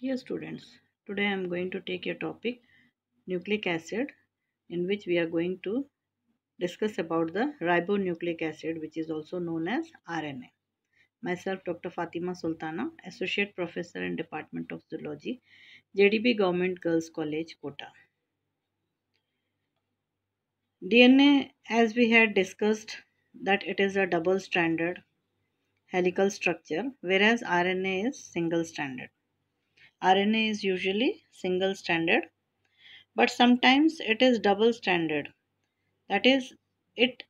Dear students, today I am going to take a topic nucleic acid in which we are going to discuss about the ribonucleic acid which is also known as RNA. Myself Dr. Fatima Sultana, Associate Professor in Department of Zoology, JDB Government Girls College, Kota. DNA as we had discussed that it is a double stranded helical structure whereas RNA is single stranded RNA is usually single stranded but sometimes it is double stranded that is it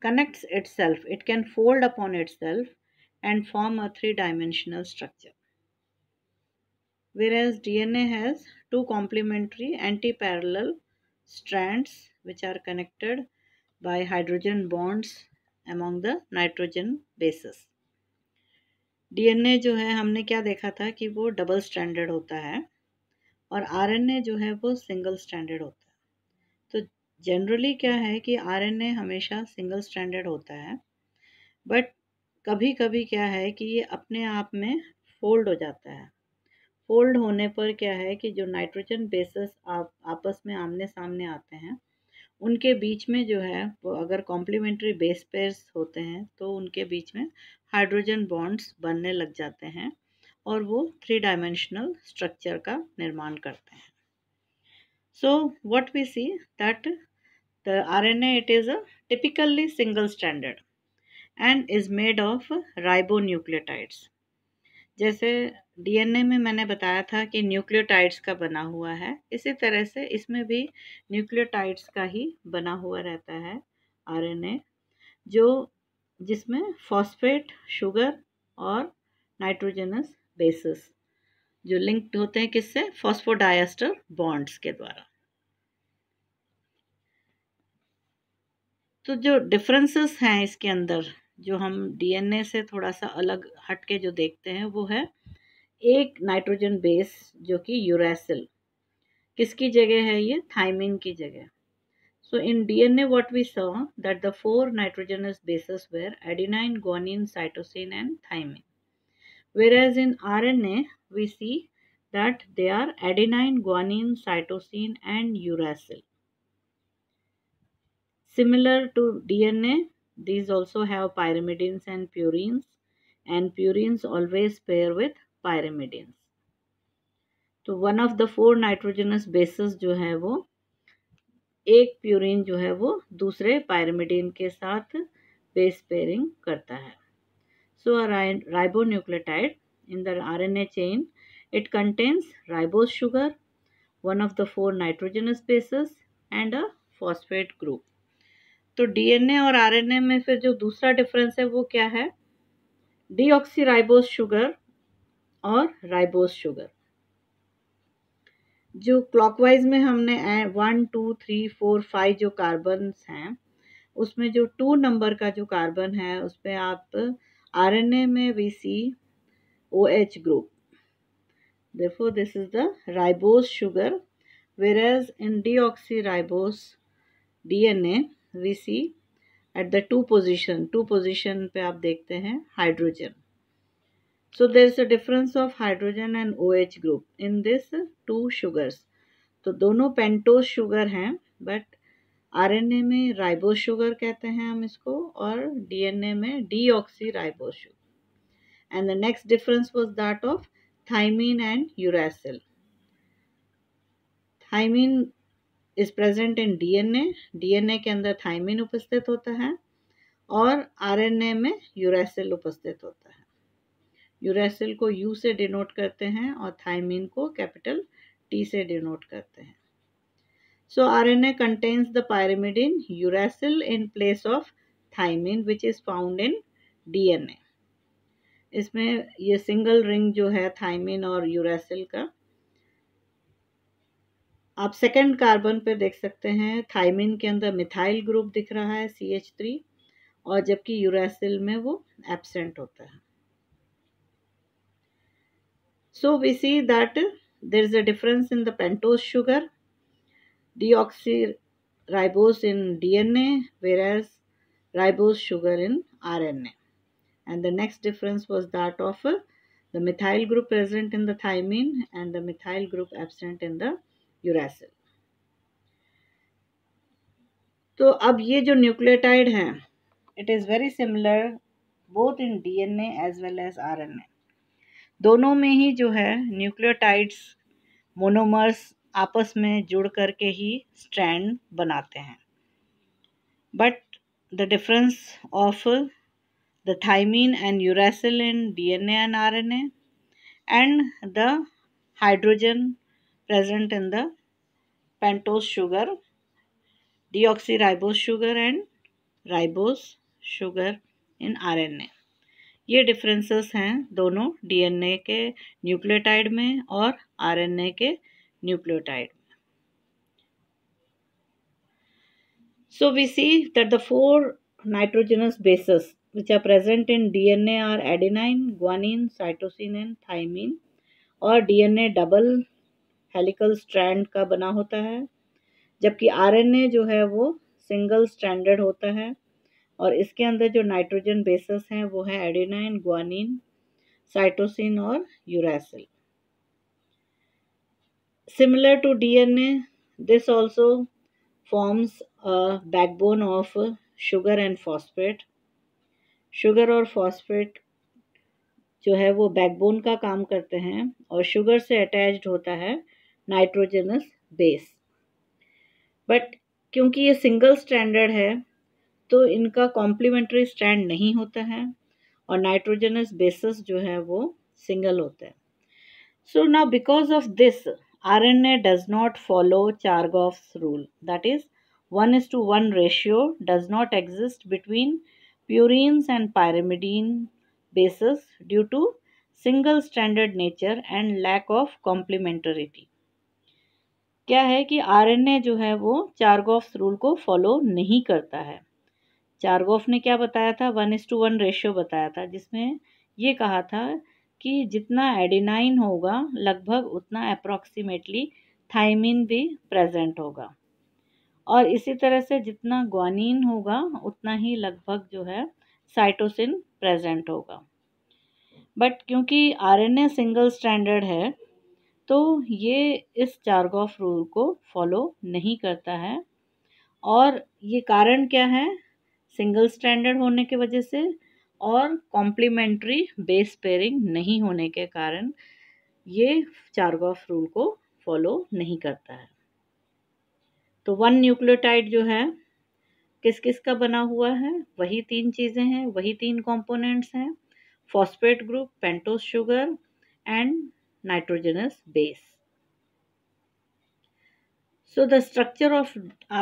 connects itself it can fold upon itself and form a three dimensional structure whereas DNA has two complementary anti-parallel strands which are connected by hydrogen bonds among the nitrogen bases. DNA जो है हमने क्या देखा था कि वो double standard होता है और आरएनए जो है वो सिंगल स्टैंडर्ड होता है तो जनरली क्या है कि आरएनए हमेशा सिंगल स्टैंडर्ड होता है बट कभी कभी क्या है कि ये अपने आप में फोल्ड हो जाता है फोल्ड होने पर क्या है कि जो नाइट्रोजन बेसिस आप आपस में आमने सामने आते हैं उनके बीच में जो है वो अगर कॉम्प्लीमेंट्री बेस पेयर्स होते हैं तो उनके बीच में हाइड्रोजन बॉन्ड्स बनने लग जाते हैं और वो थ्री डायमेंशनल स्ट्रक्चर का निर्माण करते हैं so see what the R N A it is a typically single standard and is made of ribo nucleotides जैसे डीएनए में मैंने बताया था कि न्यूक्लियोटाइड्स का बना हुआ है इसी तरह से इसमें भी न्यूक्लियोटाइड्स का ही बना हुआ रहता है आरएनए जो जिसमें फॉस्फेट शुगर और नाइट्रोजनस बेसिस जो लिंक्ड होते हैं किससे फॉस्फोडायस्टर बॉन्ड्स के द्वारा तो जो डिफरेंसेस हैं इसके अंदर जो हम डीएनए से थोड़ा सा अलग हट के जो देखते हैं वो है एक नाइट्रोजन बेस जो कि यूरेसिल किसकी जगह है ये थाइमिन की जगह So in DNA what we saw that the four nitrogenous bases were adenine, guanine, cytosine and thymine. Whereas in RNA we see that they are adenine, guanine, cytosine and uracil. Similar to DNA, these also have pyrimidines and purines and purines always pair with pyrimidines. तो one of the four nitrogenous bases जो है वो एक purine जो है वो दूसरे पायरमिडिन के साथ बेस पेयरिंग करता है so ribo nucleotide in the R N A chain it contains ribo sugar one of the four nitrogenous bases and a phosphate group तो डी एन ए और आर एन ए में फिर जो दूसरा डिफरेंस है वो क्या है डी शुगर और राइबोस शुगर जो क्लॉकवाइज में हमने one two three four five जो कार्बन हैं उसमें जो टू नंबर का जो कार्बन है उस पर आप ए में we see O H group देखो this is the ribose sugar whereas in deoxy ribose D N A we see at the two position two position पे आप देखते हैं hydrogen So there is a difference of hydrogen and OH group in this two sugars. तो दोनों pentose sugar हैं but RNA में ribo sugar कहते हैं हम इसको और डीएनए में deoxy ribo sugar and the next difference was that of thymine and uracil thymine is present in DNA DNA के अंदर थाइमीन उपस्थित होता है और आरएनए में यूरासिल उपस्थित होता है यूरेसिल को यू से डिनोट करते हैं और थाइमिन को कैपिटल टी से डिनोट करते हैं the RNA in the in place of place which is found in D N A इसमें ये सिंगल रिंग जो है थाइमिन और यूरेसिल का आप सेकंड कार्बन पे देख सकते हैं थाइमिन के अंदर मिथाइल ग्रुप दिख रहा है सी एच थ्री और जबकि यूरासिल में वो एबसेंट होता है So we see that there is a difference in the pentose sugar, deoxyribose in DNA, whereas ribose sugar in RNA. And the next difference was that of the methyl group present in the thymine and the methyl group absent in the uracil. So, now ये जो nucleotide हैं it is very similar both as DNA as दोनों में ही जो है nucleotides monomers आपस में जुड़ करके ही स्टैंड बनाते हैं but the difference of the thymine and uracil in D N and R N A and the hydrogen present in the pentose sugar deoxyribose sugar and ribose sugar in R N A ये differences हैं दोनों DNA के nucleotide में और RNA के nucleotide में so we see that the four nitrogenous bases which are present in DNA are adenine guanine cytosine and thymine और DNA double helical strand का बना होता है जबकि आरएनए जो है वो सिंगल स्टैंडर्ड होता है और इसके अंदर जो नाइट्रोजन बेसिस हैं वो है एडिनाइन ग्वानिन साइटोसिन और uracil similar to DNA this also forms a backbone of sugar and phosphate sugar और फॉस्फेट जो है वो बैकबोन का काम करते हैं और शुगर से अटैच्ड होता है नाइट्रोजनस बेस बट क्योंकि ये सिंगल स्टैंडर्ड है तो इनका कॉम्प्लीमेंट्री स्टैंड नहीं होता है और नाइट्रोजनस बेसिस जो है वो सिंगल होता है so now because of this R N A does not follow Chargaff's rule that is one is to one ratio does not exist between purines and pyrimidine bases due to single standard nature and lack of complementarity क्या है कि are N A जो है वो चार्गोफ्स rule को follow नहीं करता है चारगोफ ने क्या बताया था one is to one ratio बताया था जिसमें ये कहा था कि जितना एडिनाइन होगा लगभग उतना अप्रॉक्सीमेटली थाइमिन भी प्रेजेंट होगा और इसी तरह से जितना ग्वानीन होगा उतना ही लगभग जो है साइटोसिन प्रेजेंट होगा बट क्योंकि आरएनए सिंगल स्टैंडर्ड है तो ये इस चारगोफ रूल को फॉलो नहीं करता है और ये कारण क्या है सिंगल स्टैंडर्ड होने की वजह से और कॉम्प्लीमेंट्री बेस पेयरिंग नहीं होने के कारण ये चारगॉफ रूल को फॉलो नहीं करता है तो वन न्यूक्लियोटाइड जो है किस किस का बना हुआ है वही तीन चीज़ें हैं वही तीन कंपोनेंट्स हैं phosphate group pentose sugar and nitrogenous base so the structure of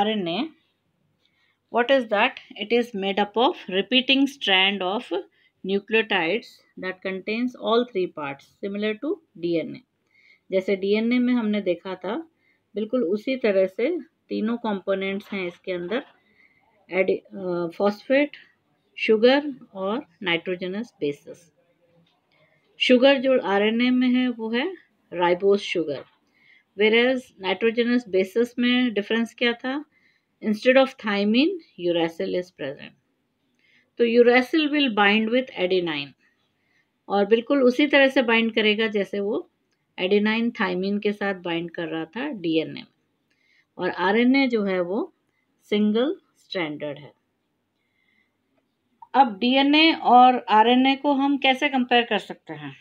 rna what is that it is made up of repeating strand of nucleotides that contains all three parts similar to DNA जैसे DNA में हमने देखा था बिल्कुल उसी तरह से तीनों कंपोनेंट्स हैं इसके अंदर एड फॉस्फेट शुगर और नाइट्रोजनस बेसिस शुगर जो आरएनए में है वो है ribose sugar whereas nitrogenous bases में डिफरेंस क्या था Instead of thymine, uracil is present. तो uracil will bind with adenine और बिल्कुल उसी तरह से बाइंड करेगा जैसे वो एडेनाइन थाइमिन के साथ बाइंड कर रहा था डीएनए में और आरएनए जो है वो सिंगल स्टैंडर्ड है अब डीएनए और आरएनए को हम कैसे कंपेयर कर सकते हैं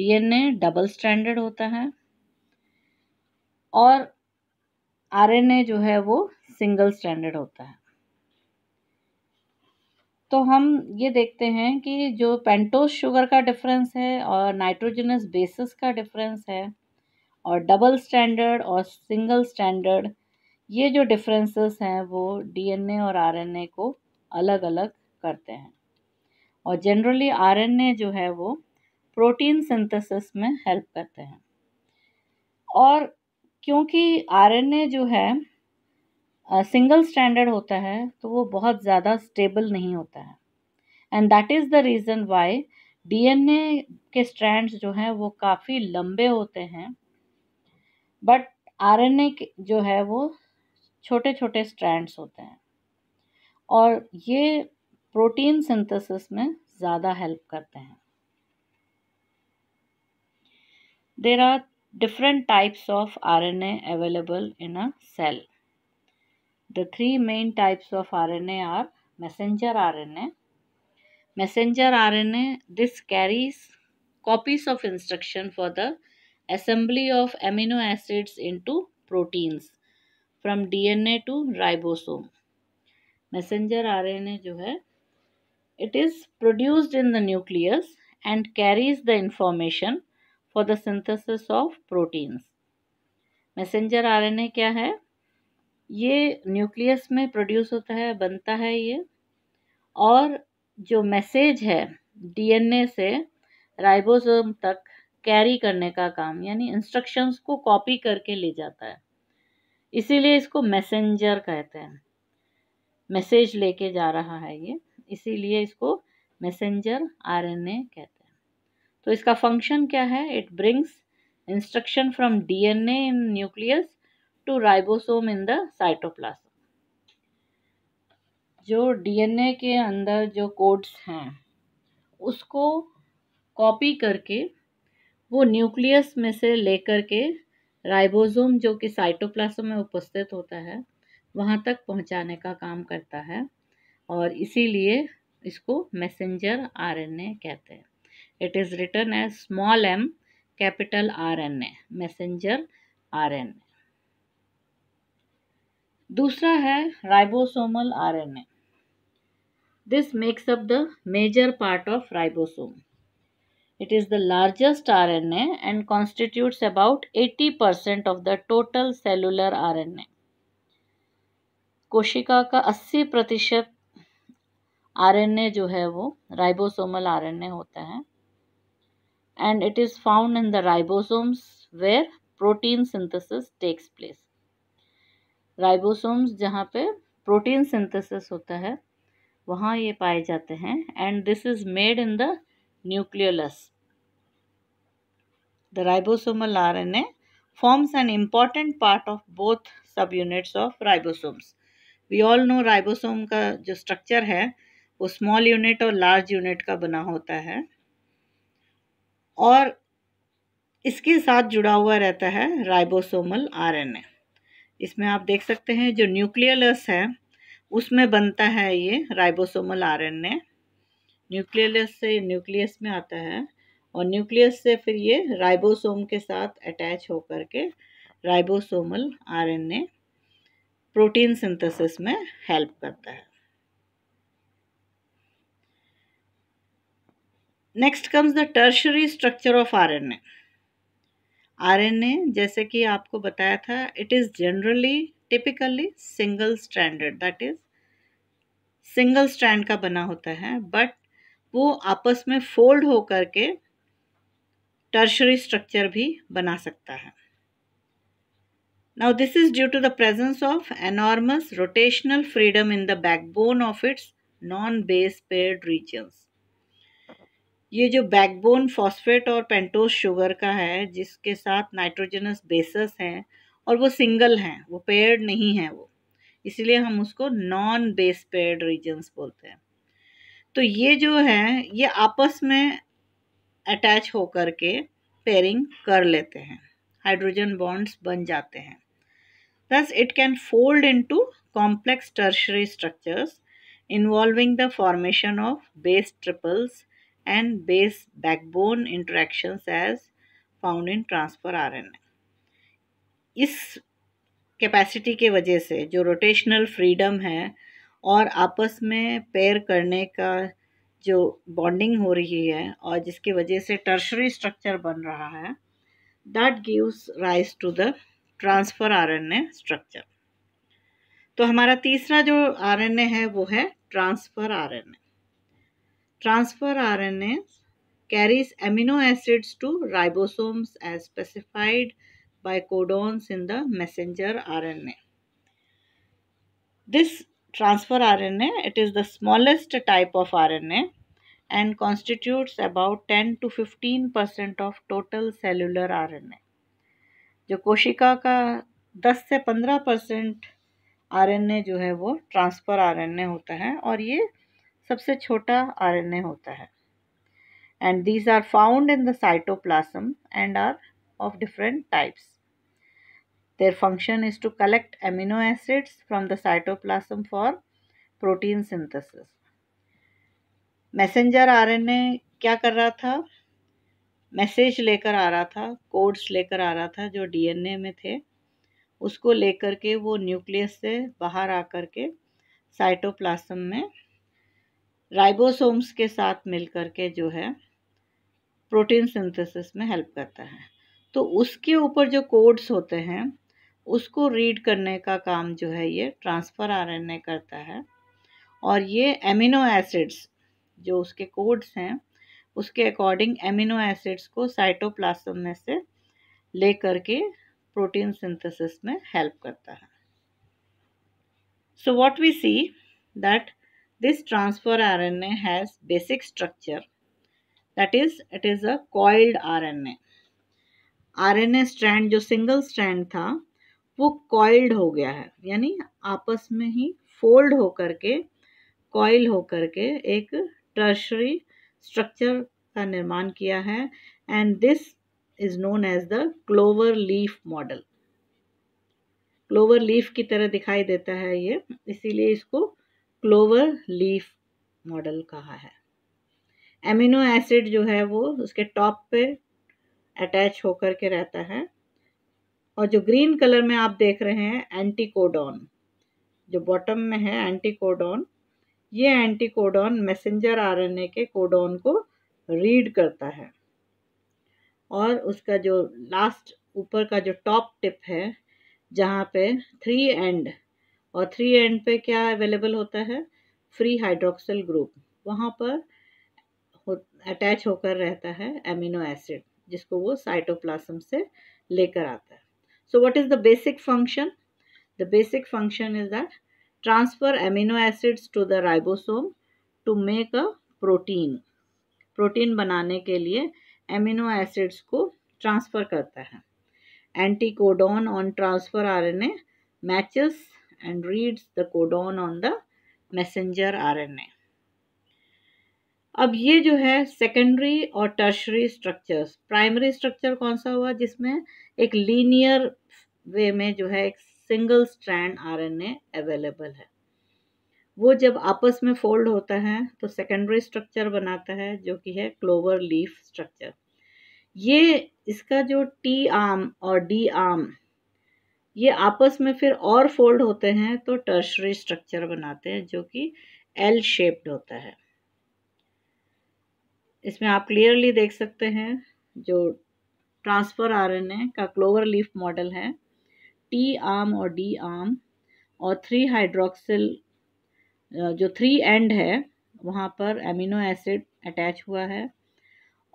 डीएनए डबल स्टैंडर्ड होता है और आरएनए जो है वो सिंगल स्टैंडर्ड होता है तो हम ये देखते हैं कि जो पेंटोस शुगर का डिफरेंस है और नाइट्रोजनस बेसिस का डिफरेंस है और डबल स्टैंडर्ड और सिंगल स्टैंडर्ड ये जो डिफरेंसेस हैं वो डीएनए और आरएनए को अलग अलग करते हैं और जनरली आरएनए जो है वो प्रोटीन सिंथेसिस में हेल्प करते हैं और क्योंकि आरएनए जो है सिंगल स्टैंडर्ड होता है तो वो बहुत ज़्यादा स्टेबल नहीं होता है and that is the reason why DNA के स्ट्रैंड्स जो हैं वो काफ़ी लंबे होते हैं बट आरएनए जो है वो छोटे छोटे स्ट्रैंड्स होते हैं और ये प्रोटीन सिंथेसिस में ज़्यादा हेल्प करते हैं there are different types of RNA available in a cell. The three main types of RNA are messenger RNA. Messenger RNA, this carries copies of instruction for the assembly of amino acids into proteins from DNA to ribosome. Messenger RNA जो it is produced in the nucleus and carries the information for the synthesis of proteins messenger RNA क्या है ये nucleus में produce होता है बनता है ये और जो मैसेज है डीएनए से राइबोसोम तक कैरी करने का काम यानी इंस्ट्रक्शंस को कॉपी करके ले जाता है इसीलिए इसको मैसेंजर कहते हैं मैसेज लेके जा रहा है ये इसीलिए इसको मैसेंजर आरएनए कहते हैं तो इसका फंक्शन क्या है it brings instruction from DNA in nucleus to ribosome in the cytoplasm जो डीएनए के अंदर जो कोड्स हैं उसको कॉपी करके वो न्यूक्लियस में से लेकर के राइबोसोम जो कि साइटोप्लाज्म में उपस्थित होता है वहाँ तक पहुँचाने का काम करता है और इसीलिए इसको मैसेंजर आरएनए कहते हैं it is written small M capital R N A messenger R N A दूसरा है ribosomal R N A this makes up the major part of ribosome it is the largest R A and constitutes about eighty percent of the total cellular R N A कोशिका का अस्सी प्रतिशत are N A जो है वो ribosomal R N A होता है and it is found in the ribosomes where protein synthesis takes place. Ribosomes जहाँ पे protein synthesis होता है वहाँ ये पाए जाते हैं and this is made in the nucleolus. The ribosomal RNA forms an important part of both subunits of ribosomes. we all know ribosome का जो structure है वो स्मॉल यूनिट और लार्ज यूनिट का बना होता है और इसके साथ जुड़ा हुआ रहता है राइबोसोमल आरएनए इसमें आप देख सकते हैं जो न्यूक्लियलस है उसमें बनता है ये राइबोसोमल आरएनए न्यूक्लियलस से न्यूक्लियस में आता है और न्यूक्लियस से फिर ये राइबोसोम के साथ अटैच होकर के राइबोसोमल आरएनए प्रोटीन सिंथेसिस में हेल्प करता है next comes the tertiary structure of RNA RNA जैसे कि आपको बताया था it is generally typically single standard that is single stand का बना होता है बट वो आपस में फोल्ड हो करके टर्शरी स्ट्रक्चर भी बना सकता है now this is due to the presence of enormous rotational freedom in the backbone of its non base paired regions ये जो बैकबोन फॉस्फेट और पेंटोस शुगर का है जिसके साथ नाइट्रोजनस बेसस हैं और वो सिंगल हैं वो पेयर्ड नहीं है वो इसलिए हम उसको नॉन बेस पेयर्ड रीजन्स बोलते हैं तो ये जो है ये आपस में अटैच होकर के पेयरिंग कर लेते हैं हाइड्रोजन बॉन्ड्स बन जाते हैं it can fold into complex tertiary structures involving the formation of base triples and and base backbone interactions as found in transfer RNA. इस कैपेसिटी के वजह से जो रोटेशनल फ्रीडम है और आपस में पेयर करने का जो बॉन्डिंग हो रही है और जिसकी वजह से टर्शरी स्ट्रक्चर बन रहा है that gives rise to the transfer R N A structure तो हमारा तीसरा जो आर एन ए है वो है transfer R N A Transfer RNase carries amino acids to ribosomes as specified by codons in the messenger RNA. This transfer RNA, it is the smallest type of RNA and constitutes about 10 to 15 percent of total cellular RNA जो कोशिका का 10 से 15 percent RNA जो है वो transfer RNA होता है और ये सबसे छोटा आर एन ए होता है and these are found in the cytoplasm and are of different types their function is to collect amino acids from the cytoplasm for protein synthesis messenger A क्या कर रहा था मैसेज लेकर आ रहा था codes लेकर आ रहा था जो डी एन ए में थे उसको लेकर के वो न्यूक्लियस से बाहर आकर के साइटोप्लाज्म में राइबोसोम्स के साथ मिलकर के जो है प्रोटीन सिंथेसिस में हेल्प करता है तो उसके ऊपर जो कोड्स होते हैं उसको रीड करने का काम जो है ये ट्रांसफ़र आरएनए करता है और ये एमिनो एसिड्स जो उसके कोड्स हैं उसके अकॉर्डिंग एमिनो एसिड्स को साइटोप्लाज्म में से ले करके प्रोटीन सिंथेसिस में हेल्प करता है so what we see that This transfer RNA has basic structure that is it is a coiled RNA. RNA strand जो single strand था वो coiled हो गया है यानी आपस में ही fold हो करके coil हो करके एक tertiary structure का निर्माण किया है and this is known as the clover leaf model. Clover leaf की तरह दिखाई देता है ये इसीलिए इसको क्लोवर लीफ मॉडल कहा है एमिनो एसिड जो है वो उसके टॉप पे अटैच होकर के रहता है और जो ग्रीन कलर में आप देख रहे हैं एंटीकोडॉन जो बॉटम में है एंटीकोडॉन ये एंटीकोडॉन मैसेंजर आरएनए के कोडॉन को रीड करता है और उसका जो लास्ट ऊपर का जो टॉप टिप है जहाँ पे थ्री एंड और थ्री एंड पे क्या अवेलेबल होता है फ्री हाइड्रोक्सल ग्रुप वहाँ पर हो अटैच होकर रहता है एमिनो एसिड जिसको वो साइटोप्लाज्म से लेकर आता है so what is the basic function the basic function is that transfer amino acids to the ribosome to make a protein protein बनाने के लिए एमिनो एसिड्स को ट्रांसफ़र करता है anticodon on transfer RNA matches and reads the codon on the messenger RNA. अब ये जो है सेकेंडरी और टर्शरी स्ट्रक्चर्स प्राइमरी स्ट्रक्चर कौन सा हुआ जिसमें एक लीनियर वे में जो है एक सिंगल स्ट्रैंड आरएनए अवेलेबल है वो जब आपस में फोल्ड होता है तो सेकेंडरी स्ट्रक्चर बनाता है जो कि है क्लोवर लीफ स्ट्रक्चर ये इसका जो टी आर्म और डी आर्म ये आपस में फिर और फोल्ड होते हैं तो टर्शरी स्ट्रक्चर बनाते हैं जो कि एल शेप्ड होता है इसमें आप क्लियरली देख सकते हैं जो ट्रांसफ़र आरएनए का क्लोवर लीफ मॉडल है टी आर्म और डी आर्म और थ्री हाइड्रोक्सिल जो थ्री एंड है वहाँ पर एमिनो एसिड अटैच हुआ है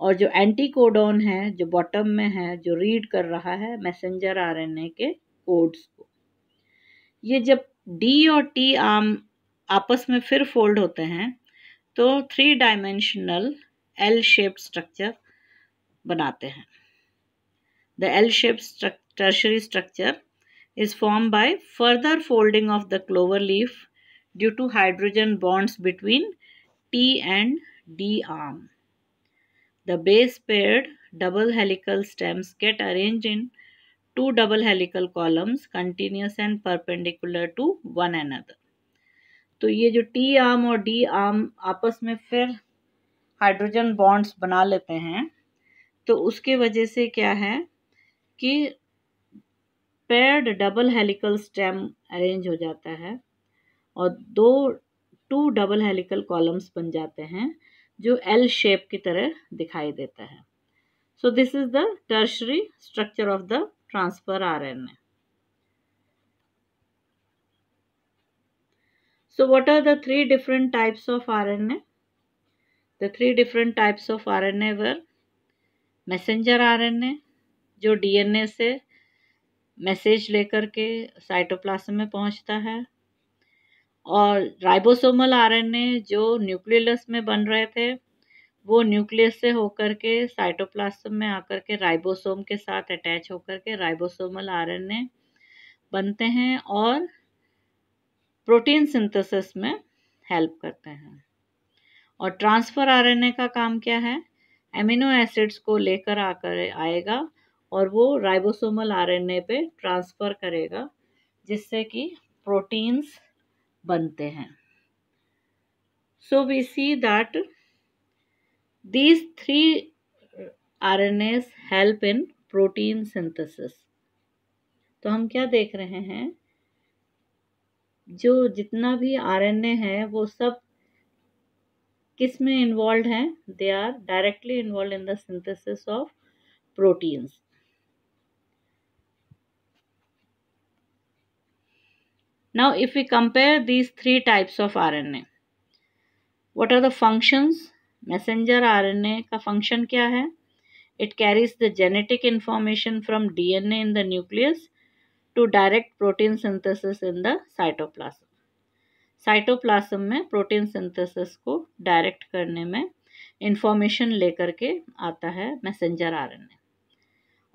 और जो एंटीकोडोन है जो बॉटम में है जो रीड कर रहा है मैसेंजर आरएनए के ओट्स को ये जब डी और टी आम आपस में फिर फोल्ड होते हैं तो three dimensional L shape structure बनाते हैं the L shape tertiary structure is form by further folding of the clover leaf due to hydrogen bonds between T and D arm the base pair double helical stems get arrange in two double helical columns continuous and perpendicular to one another तो ये जो T arm और D arm आपस में फिर hydrogen bonds बना लेते हैं तो उसके वजह से क्या है कि paired double helical stem arrange हो जाता है और दो टू डबल हेलिकल कॉलम्स बन जाते हैं जो एल शेप की तरह दिखाई देता है so this is the tertiary structure of the transfer R N A so what are the three different types of R N A the three different types of R N A were messenger R N A जो D N ए से message लेकर के cytoplasm में पहुंचता है और ribosomal RNA जो nucleus में बन रहे थे वो न्यूक्लियस से होकर के साइटोप्लाज्म में आकर के राइबोसोम के साथ अटैच होकर के राइबोसोमल आरएनए बनते हैं और प्रोटीन सिंथेसिस में हेल्प करते हैं और ट्रांसफ़र आरएनए का काम क्या है एमिनो एसिड्स को लेकर आकर आएगा और वो राइबोसोमल आरएनए पे ट्रांसफ़र करेगा जिससे कि प्रोटीन्स बनते हैं so we see that these three R N S help in protein synthesis तो हम क्या देख रहे हैं जो जितना भी आर एन ए है वो सब किस में इन्वॉल्व हैं they are directly involve in the synthesis of proteins now if you compare these three types of R N A what are the functions messenger RNA का फंक्शन क्या है it carries the genetic information from DNA in the nucleus to direct protein synthesis in the cytoplasm cytoplasm में protein synthesis को direct करने में information लेकर के आता है मैसेंजर आरएनए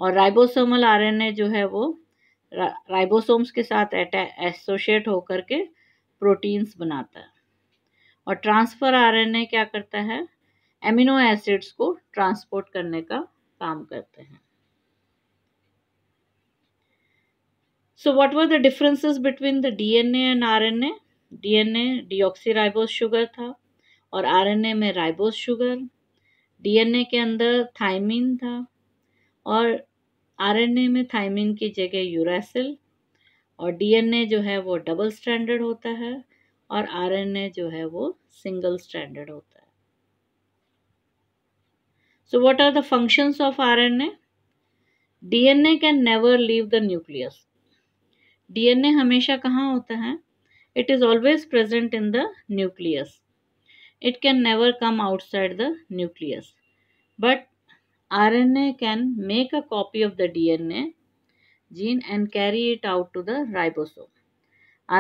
और राइबोसोमल आरएनए जो है वो राइबोसोम्स के साथ एसोशिएट होकर के प्रोटीन्स बनाता है और ट्रांसफ़र आरएनए क्या करता है एमिनो एसिड्स को ट्रांसपोर्ट करने का काम करते हैं so what were the differences between the dna and rna dna deoxyriboस शुगर था और आरएनए में राइबोस शुगर डीएनए के अंदर थाइमिन था और आरएनए में थाइमिन की जगह यूरासिल और डीएनए जो है वो डबल स्टैंडर्ड होता है और आरएनए जो है वो सिंगल स्टैंडर्ड होता है So what are the functions of RNA? DNA can never leave the nucleus. DNA हमेशा कहाँ होता है It is always present in the nucleus. It can never come outside the nucleus. But RNA can make a copy of the DNA gene and carry it out to the ribosome.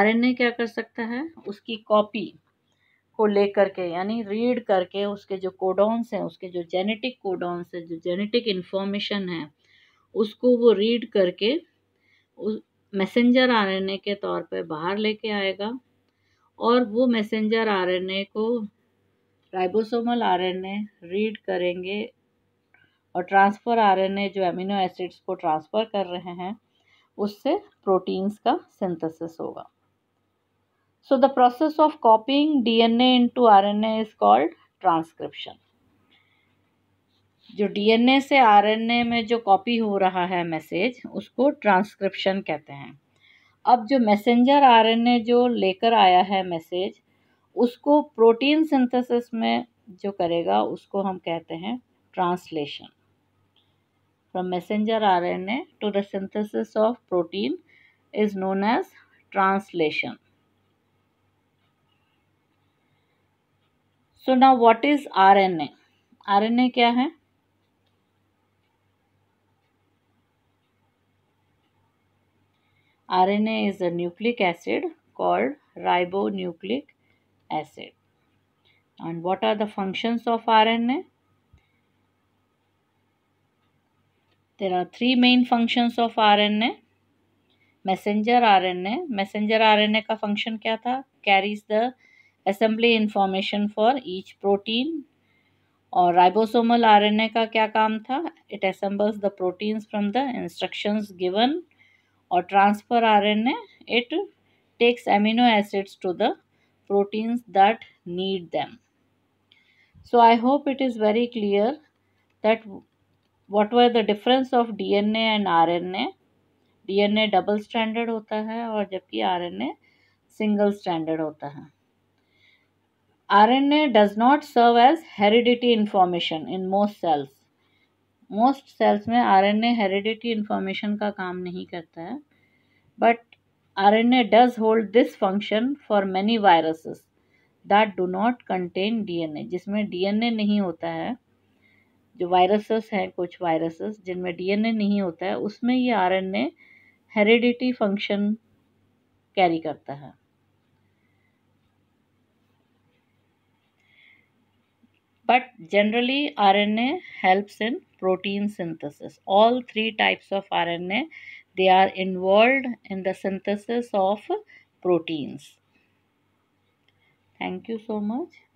RNA क्या कर सकता है उसकी copy को लेकर के यानी read करके उसके जो कोडॉन्स हैं उसके जो जेनेटिक कोडॉन्स हैं जो जेनेटिक इन्फॉर्मेशन है उसको वो रीड करके उस मैसेंजर आरएनए के तौर पे बाहर लेके आएगा और वो मैसेंजर आरएनए को राइबोसोमल आरएनए रीड करेंगे और ट्रांसफ़र आरएनए जो एमिनो एसिड्स को ट्रांसफ़र कर रहे हैं उससे प्रोटीन्स का सिंथेसिस होगा So the process of copying DNA into RNA is called transcription जो डीएनए से आरएनए में जो कॉपी हो रहा है मैसेज उसको ट्रांसक्रिप्शन कहते हैं अब जो मैसेंजर आरएनए जो लेकर आया है मैसेज उसको प्रोटीन सिंथेसिस में जो करेगा उसको हम कहते हैं translation from messenger RNA to the synthesis of protein is known as translation so now what is RNA RNA क्या है RNA is a nucleic acid called ribonucleic acid. And what are the functions of RNA? There are three main functions of RNA. Messenger RNA. Messenger RNA का function क्या था? Carries the assembly information for each protein और ribosomal RNA का क्या काम था it assembles the proteins from the instructions given और transfer RNA it takes amino acids to the proteins that need them. So I hope it is very clear that what were and R N A D N A double standard होता है और जबकि a single standard होता है RNA does not serve as heredity information in most cells. Most cells में A heredity information का काम नहीं करता है but A does hold this function for many viruses that do not contain A जिसमें D N ए नहीं होता है जो वायरसेस हैं कुछ वायरसेस जिनमें डी एन ए नहीं होता है उसमें ये R A heredity function carry करता है but generally RNA helps in protein synthesis. All three types of RNA, they are involved in the synthesis of proteins. Thank you so much.